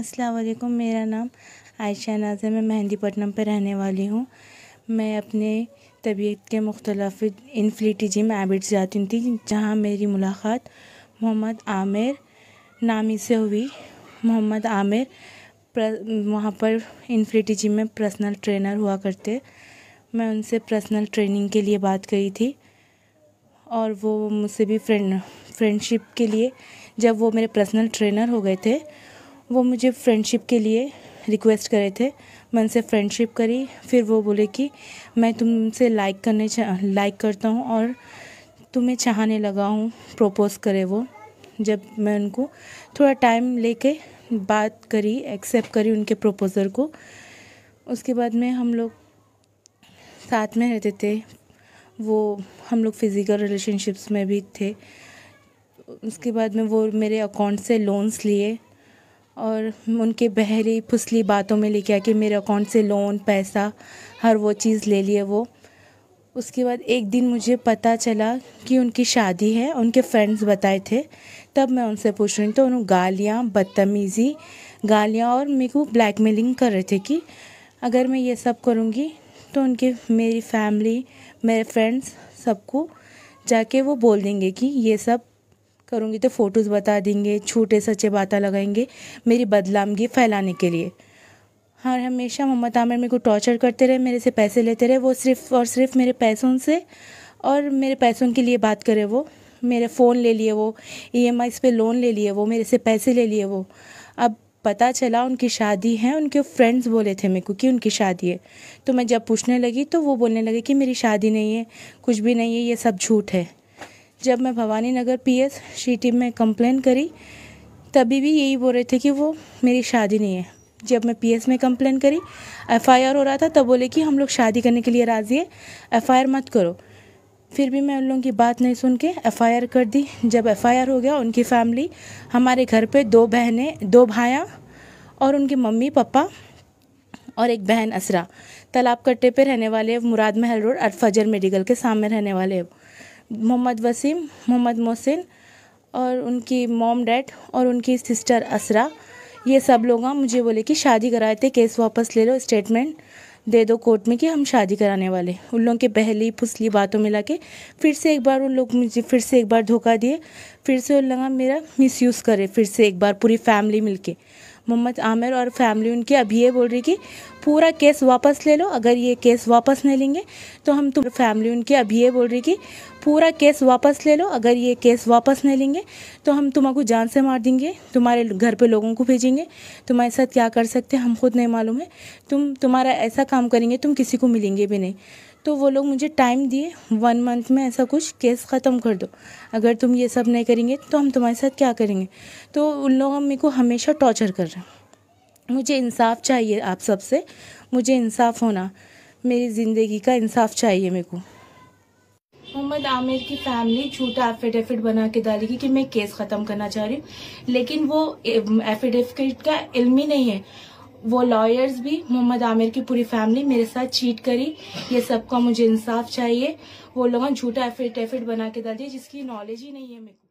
अस्सलाम वालेकुम मेरा नाम आयशा है मैं पटनम पर रहने वाली हूँ मैं अपने तबीयत के मुख्तलफ़ जिम एबिट्स जाती थी जहाँ मेरी मुलाकात मोहम्मद आमिर नामी से हुई मोहम्मद आमिर वहाँ पर जिम में पर्सनल ट्रेनर हुआ करते मैं उनसे पर्सनल ट्रेनिंग के लिए बात करी थी और वो मुझसे भी फ्रेंड फ्रेंडशिप के लिए जब वो मेरे पर्सनल ट्रेनर हो गए थे वो मुझे फ्रेंडशिप के लिए रिक्वेस्ट करे थे मैं उनसे फ्रेंडशिप करी फिर वो बोले कि मैं तुमसे लाइक करने लाइक करता हूँ और तुम्हें चाहने लगा हूँ प्रपोज़ करे वो जब मैं उनको थोड़ा टाइम लेके बात करी एक्सेप्ट करी उनके प्रोपोज़र को उसके बाद में हम लोग साथ में रहते थे वो हम लोग फिज़िकल रिलेशनशिप्स में भी थे उसके बाद में वो मेरे अकाउंट से लोन्स लिए और उनके बहरी फुसली बातों में लेके आके मेरे अकाउंट से लोन पैसा हर वो चीज़ ले लिए वो उसके बाद एक दिन मुझे पता चला कि उनकी शादी है उनके फ्रेंड्स बताए थे तब मैं उनसे पूछ रही तो उन्होंने गालियाँ बदतमीज़ी गालियाँ और मेरे को ब्लैकमेलिंग कर रहे थे कि अगर मैं ये सब करूँगी तो उनके मेरी फैमिली मेरे फ्रेंड्स सबको जाके वो बोल देंगे कि ये सब करूँगी तो फ़ोटोज़ बता देंगे छोटे सच्चे बातें लगाएंगे मेरी बदलामगी फैलाने के लिए हर हमेशा मोहम्मद आमिर मेरे को टॉर्चर करते रहे मेरे से पैसे लेते रहे वो सिर्फ़ और सिर्फ मेरे पैसों से और मेरे पैसों के लिए बात करे वो मेरे फ़ोन ले लिए वो ई एम आई पे लोन ले लिए वो मेरे से पैसे ले लिए वो अब पता चला उनकी शादी है उनके फ्रेंड्स बोले थे मेरे को कि उनकी शादी है तो मैं जब पूछने लगी तो वो बोलने लगे कि मेरी शादी नहीं है कुछ भी नहीं है ये सब झूठ है जब मैं Bhawani Nagar S C team में कंप्लेन करी तभी भी यही बोल रहे थे कि वो मेरी शादी नहीं है जब मैं पीएस में कंप्लेन करी एफआईआर हो रहा था तब बोले कि हम लोग शादी करने के लिए राज़ी है एफआईआर मत करो फिर भी मैं उन लोगों की बात नहीं सुन के आर कर दी जब आर हो गया उनकी फैमिली हमारे घर पर दो बहनें दो भाया और उनके मम्मी पापा और एक बहन असरा तालाब कट्टे पे रहने वाले मुराद महल रोड और फजर मेडिकल के सामने रहने वाले मोहम्मद वसीम मोहम्मद मोहसिन और उनकी मॉम डैड और उनकी सिस्टर असरा ये सब लोग हाँ मुझे बोले कि शादी कराए थे केस वापस ले लो स्टेटमेंट दे दो कोर्ट में कि हम शादी कराने वाले उन लोगों के पहली फुसली बातों में ला के फिर से एक बार उन लोग मुझे फिर से एक बार धोखा दिए फिर से उन लगा हाँ मेरा मिसयूज़ करे फिर से एक बार पूरी फैमिली मिलके मोहम्मद आमिर और फैमिली उनकी अभी ये बोल रही कि पूरा केस वापस ले लो अगर ये केस वापस नहीं लेंगे तो हम तुम फैमिली उनकी अभी ये बोल रही कि पूरा केस वापस ले लो अगर ये केस वापस नहीं लेंगे तो हम तुम्हारा जान से मार देंगे तुम्हारे घर पे लोगों को भेजेंगे तुम्हारे साथ क्या कर सकते हम खुद नहीं मालूम है तुम तुम्हारा ऐसा काम करेंगे तुम किसी को मिलेंगे भी नहीं तो वो लोग मुझे टाइम दिए वन मंथ में ऐसा कुछ केस ख़त्म कर दो अगर तुम ये सब नहीं करेंगे तो हम तुम्हारे साथ क्या करेंगे तो उन लोग मेरे को हमेशा टॉर्चर कर रहे हैं मुझे इंसाफ चाहिए आप सबसे मुझे इंसाफ होना मेरी ज़िंदगी का इंसाफ चाहिए मेरे को मोहम्मद आमिर की फैमिली झूठा एफिडेविट बना के डालेगी कि मैं केस ख़त्म करना चाह रही हूँ लेकिन वो एफिडेविट का इल्म ही नहीं है वो लॉयर्स भी मोहम्मद आमिर की पूरी फैमिली मेरे साथ चीट करी ये सबका मुझे इंसाफ चाहिए वो लोगों झूठा एफिडेविट बना के डाल दिए जिसकी नॉलेज ही नहीं है मेरे को